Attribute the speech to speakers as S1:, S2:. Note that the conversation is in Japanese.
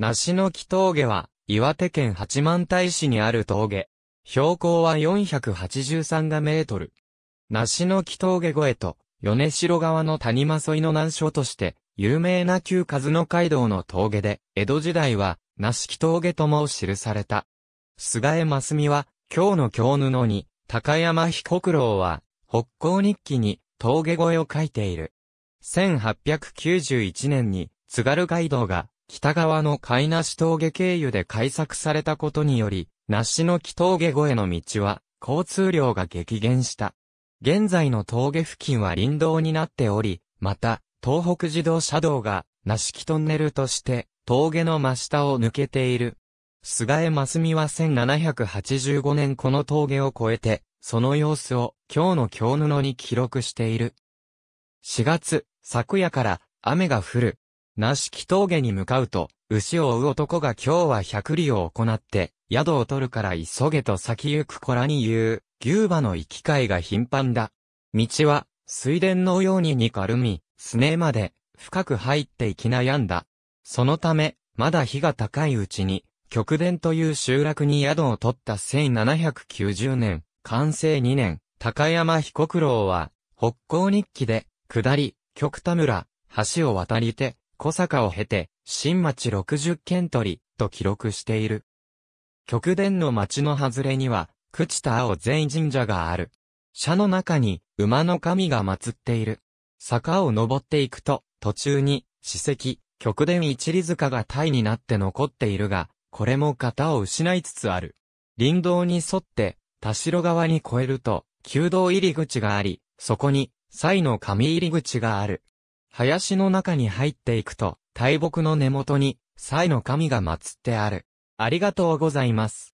S1: 梨の木峠は、岩手県八幡平市にある峠。標高は483がメートル。梨の木峠越えと、米城川の谷間沿いの難所として、有名な旧数の街道の峠で、江戸時代は、梨木峠とも記された。菅江真澄は、今日の京布に、高山彦九郎は、北港日記に、峠越えを書いている。1891年に、津軽街道が、北側の海那し峠経由で開削されたことにより、那しの木峠越えの道は、交通量が激減した。現在の峠付近は林道になっており、また、東北自動車道が、那し木トンネルとして、峠の真下を抜けている。菅江真澄は1785年この峠を越えて、その様子を今日の京布に記録している。4月、昨夜から雨が降るなしき峠に向かうと、牛を追う男が今日は百里を行って、宿を取るから急げと先行く子らに言う、牛馬の行き会が頻繁だ。道は、水田のようにに軽み、すねまで、深く入っていき悩んだ。そのため、まだ日が高いうちに、極殿という集落に宿を取った1790年、完成2年、高山彦九郎は、北港日記で、下り、極田村、橋を渡りて、小坂を経て、新町60県取り、と記録している。極殿の町の外れには、朽ちた青善神社がある。社の中に、馬の神が祀っている。坂を登っていくと、途中に、史跡、極殿一里塚がタイになって残っているが、これも型を失いつつある。林道に沿って、田代側に越えると、旧道入り口があり、そこに、祭の神入り口がある。林の中に入っていくと、大木の根元に、祭の神が祀ってある。ありがとうございます。